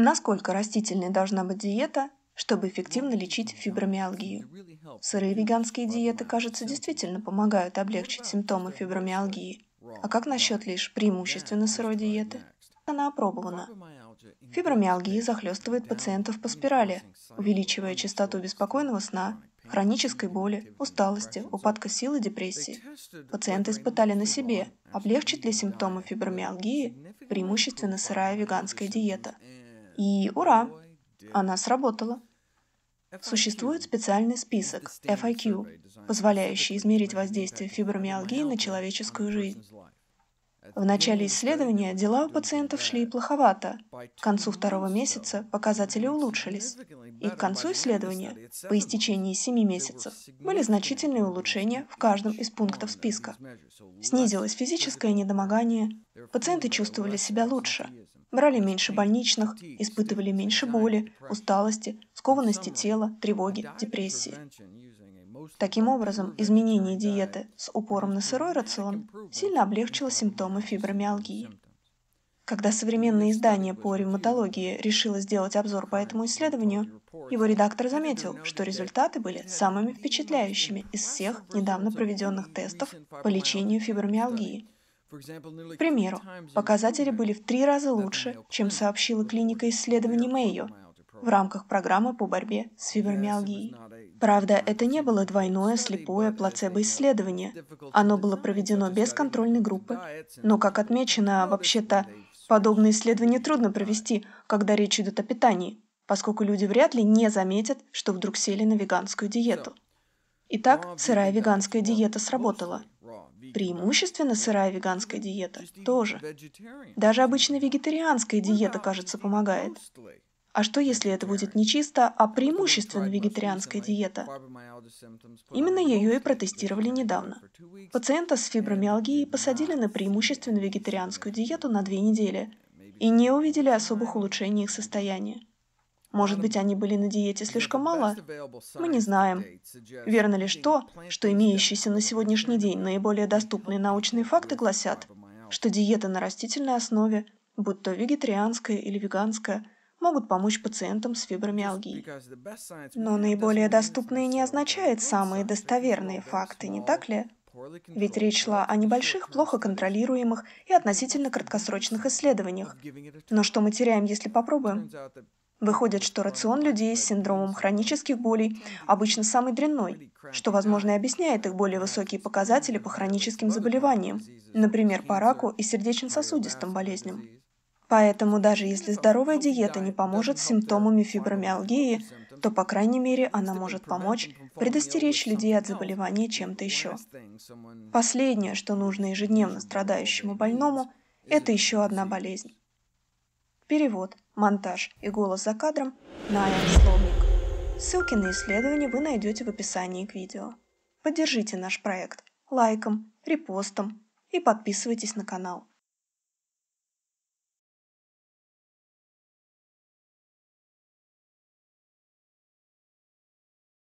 Насколько растительной должна быть диета, чтобы эффективно лечить фибромиалгию? Сырые веганские диеты, кажется, действительно помогают облегчить симптомы фибромиалгии. А как насчет лишь преимущественно сырой диеты? Она опробована. Фибромиалгия захлестывает пациентов по спирали, увеличивая частоту беспокойного сна, хронической боли, усталости, упадка сил и депрессии. Пациенты испытали на себе, облегчит ли симптомы фибромиалгии преимущественно сырая веганская диета – и ура! Она сработала. Существует специальный список FIQ, позволяющий измерить воздействие фибромиалгии на человеческую жизнь. В начале исследования дела у пациентов шли плоховато. К концу второго месяца показатели улучшились. И к концу исследования, по истечении семи месяцев, были значительные улучшения в каждом из пунктов списка. Снизилось физическое недомогание, пациенты чувствовали себя лучше, брали меньше больничных, испытывали меньше боли, усталости, скованности тела, тревоги, депрессии. Таким образом, изменение диеты с упором на сырой рацион сильно облегчило симптомы фибромиалгии. Когда современное издание по ревматологии решило сделать обзор по этому исследованию, его редактор заметил, что результаты были самыми впечатляющими из всех недавно проведенных тестов по лечению фибромиалгии – к примеру, показатели были в три раза лучше, чем сообщила клиника исследований Мэйо в рамках программы по борьбе с фибромиалгией. Правда, это не было двойное слепое плацебо-исследование. Оно было проведено без контрольной группы. Но, как отмечено, вообще-то, подобные исследования трудно провести, когда речь идет о питании, поскольку люди вряд ли не заметят, что вдруг сели на веганскую диету. Итак, сырая веганская диета сработала – Преимущественно сырая веганская диета тоже. Даже обычная вегетарианская ну диета, кажется, помогает. А что если это будет не чисто, а преимущественно вегетарианская диета? Именно ну, ее и протестировали недавно. Пациента с фибромиалгией посадили на преимущественно вегетарианскую диету на две недели и не увидели особых улучшений их состояния. Может быть, они были на диете слишком мало? Мы не знаем. Верно ли то, что имеющиеся на сегодняшний день наиболее доступные научные факты гласят, что диеты на растительной основе, будь то вегетарианская или веганская, могут помочь пациентам с фибромиалгией. Но наиболее доступные не означает самые достоверные факты, не так ли? Ведь речь шла о небольших, плохо контролируемых и относительно краткосрочных исследованиях. Но что мы теряем, если попробуем? Выходит, что рацион людей с синдромом хронических болей обычно самый дрянной, что, возможно, и объясняет их более высокие показатели по хроническим заболеваниям, например, по раку и сердечно-сосудистым болезням. Поэтому даже если здоровая диета не поможет с симптомами фибромиалгии, то, по крайней мере, она может помочь предостеречь людей от заболевания чем-то еще. Последнее, что нужно ежедневно страдающему больному, это еще одна болезнь. Перевод, монтаж и голос за кадром на Словник. Ссылки на исследования вы найдете в описании к видео. Поддержите наш проект лайком, репостом и подписывайтесь на канал.